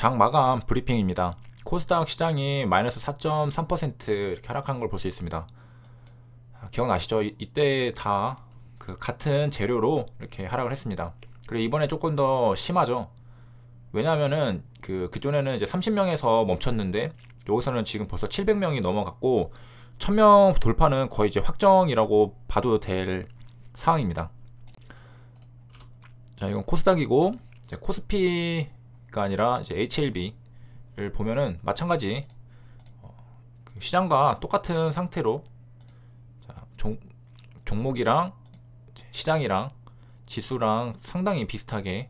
장 마감 브리핑입니다. 코스닥 시장이 마이너스 4.3% 이렇게 하락한 걸 볼 수 있습니다. 아, 기억나시죠? 이, 이때 다 그 같은 재료로 이렇게 하락을 했습니다. 그리고 이번에 조금 더 심하죠. 왜냐하면은 그 그전에는 이제 30명에서 멈췄는데 여기서는 지금 벌써 700명이 넘어갔고 1000명 돌파는 거의 이제 확정이라고 봐도 될 상황입니다. 자, 이건 코스닥이고 코스피 가 아니라 이제 HLB를 보면은 마찬가지 어, 그 시장과 똑같은 상태로 종, 종목이랑 시장이랑 지수랑 상당히 비슷하게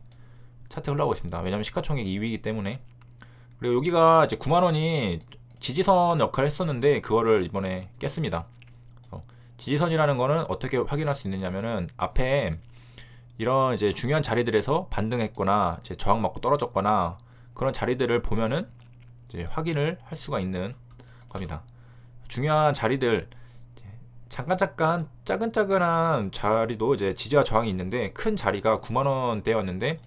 차트 흘러가고 있습니다. 왜냐하면 시가총액 2위이기 때문에 그리고 여기가 이제 9만 원이 지지선 역할을 했었는데 그거를 이번에 깼습니다. 어, 지지선이라는 거는 어떻게 확인할 수 있느냐면은 앞에 이런 이제 중요한 자리들에서 반등했거나 이제 저항 맞고 떨어졌거나 그런 자리들을 보면은 이제 확인을 할 수가 있는 겁니다. 중요한 자리들 잠깐 잠깐 짜근짜근한 자리도 이제 지지와 저항이 있는데 큰 자리가 9만 원대였는데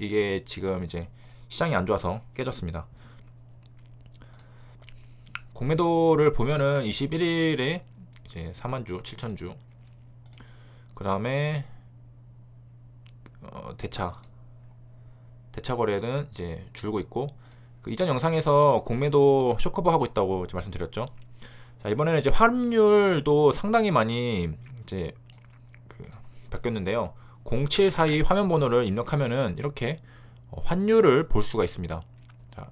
이게 지금 이제 시장이 안 좋아서 깨졌습니다. 공매도를 보면은 21일에 이제 4만 주, 7천 주, 그 다음에 어, 대차 대차 거래는 이제 줄고 있고 그 이전 영상에서 공매도 쇼커버 하고 있다고 말씀드렸죠. 자 이번에는 이제 환율도 상당히 많이 이제 그 바뀌었는데요. 0742 화면 번호를 입력하면은 이렇게 어, 환율을 볼 수가 있습니다. 자,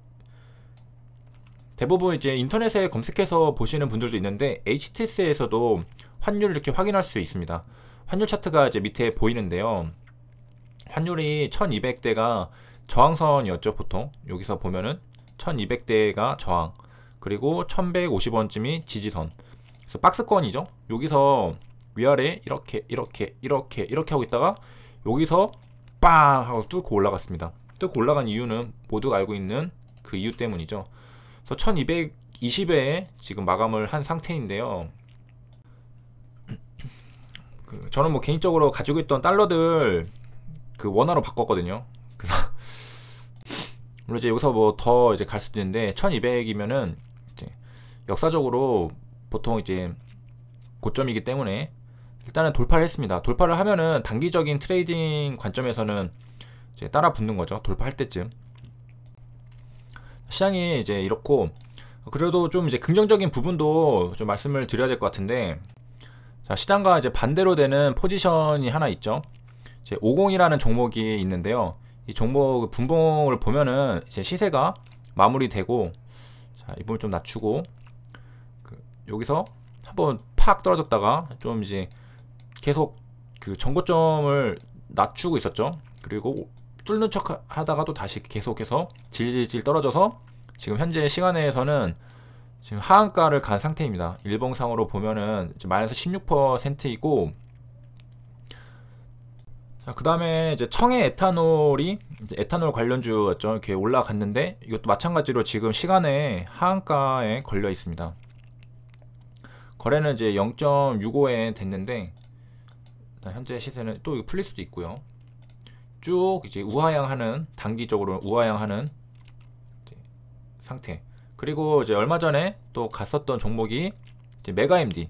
대부분 이제 인터넷에 검색해서 보시는 분들도 있는데 HTS에서도 환율을 이렇게 확인할 수 있습니다. 환율 차트가 이제 밑에 보이는데요. 환율이 1200대가 저항선이었죠 보통 여기서 보면은 1200대가 저항 그리고 1150원쯤이 지지선 그래서 박스권이죠 여기서 위아래 이렇게 이렇게 이렇게 이렇게 하고 있다가 여기서 빵 하고 뚫고 올라갔습니다 뚫고 올라간 이유는 모두가 알고 있는 그 이유 때문이죠 그래서 1220에 지금 마감을 한 상태인데요 그 저는 뭐 개인적으로 가지고 있던 달러들 그 원화로 바꿨거든요. 그래서 물론 이제 여기서 뭐 더 이제 갈 수도 있는데 1200이면은 이제 역사적으로 보통 이제 고점이기 때문에 일단은 돌파를 했습니다. 돌파를 하면은 단기적인 트레이딩 관점에서는 이제 따라 붙는 거죠. 돌파할 때쯤. 시장이 이제 이렇고 그래도 좀 이제 긍정적인 부분도 좀 말씀을 드려야 될 것 같은데 자, 시장과 이제 반대로 되는 포지션이 하나 있죠. 제 50이라는 종목이 있는데요. 이 종목 분봉을 보면은 이제 시세가 마무리되고 자, 이 부분 좀 낮추고 그 여기서 한번 팍 떨어졌다가 좀 이제 계속 그 정고점을 낮추고 있었죠. 그리고 뚫는 척 하다가 또 다시 계속해서 질질 떨어져서 지금 현재 시간에서는 지금 하한가를 간 상태입니다. 일봉상으로 보면은 마이너스 16%이고 아, 그 다음에 이제 청해 에탄올이 이제 에탄올 관련주였죠. 이렇게 올라갔는데 이것도 마찬가지로 지금 시간에 하한가에 걸려 있습니다. 거래는 이제 0.65에 됐는데 현재 시세는 또 풀릴 수도 있고요. 쭉 이제 우하향하는 단기적으로 우하향하는 상태. 그리고 이제 얼마 전에 또 갔었던 종목이 메가MD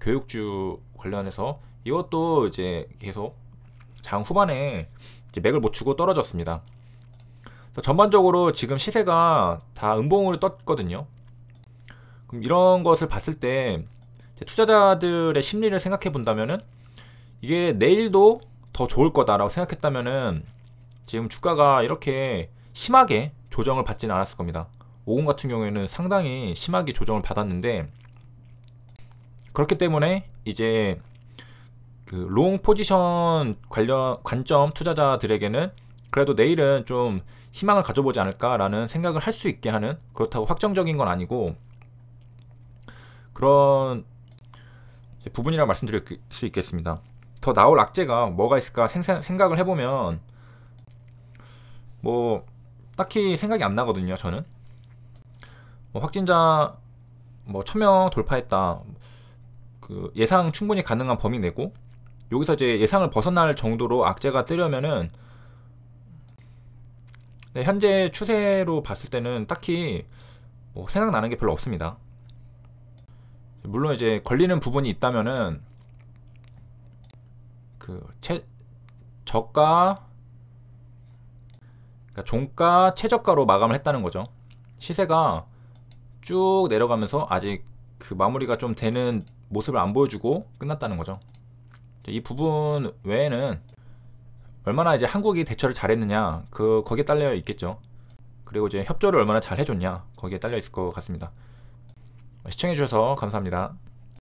교육주 관련해서 이것도 이제 계속 장 후반에 맥을 못 뭐 추고 떨어졌습니다. 전반적으로 지금 시세가 다 음봉으로 떴거든요. 그럼 이런 것을 봤을 때 투자자들의 심리를 생각해 본다면은 이게 내일도 더 좋을 거다라고 생각했다면은 지금 주가가 이렇게 심하게 조정을 받진 않았을 겁니다. 5공 같은 경우에는 상당히 심하게 조정을 받았는데 그렇기 때문에 이제 그롱 포지션 관련 관점 투자자들에게는 그래도 내일은 좀 희망을 가져보지 않을까라는 생각을 할 수 있게 하는 그렇다고 확정적인 건 아니고 그런 부분이라 고 말씀드릴 수 있겠습니다. 더 나올 악재가 뭐가 있을까 생각을 해보면 뭐 딱히 생각이 안 나거든요. 저는 뭐 확진자 뭐 천명 돌파했다. 그 예상 충분히 가능한 범위 내고 여기서 이제 예상을 벗어날 정도로 악재가 뜨려면은 네, 현재 추세로 봤을 때는 딱히 뭐 생각나는 게 별로 없습니다. 물론 이제 걸리는 부분이 있다면은 그 최, 저가 그러니까 종가 최저가로 마감을 했다는 거죠. 시세가 쭉 내려가면서 아직 그 마무리가 좀 되는 모습을 안 보여주고 끝났다는 거죠. 네, 이 부분 외에는 얼마나 이제 한국이 대처를 잘했느냐 그 거기에 딸려 있겠죠. 그리고 이제 협조를 얼마나 잘 해줬냐 거기에 딸려 있을 것 같습니다. 시청해주셔서 감사합니다.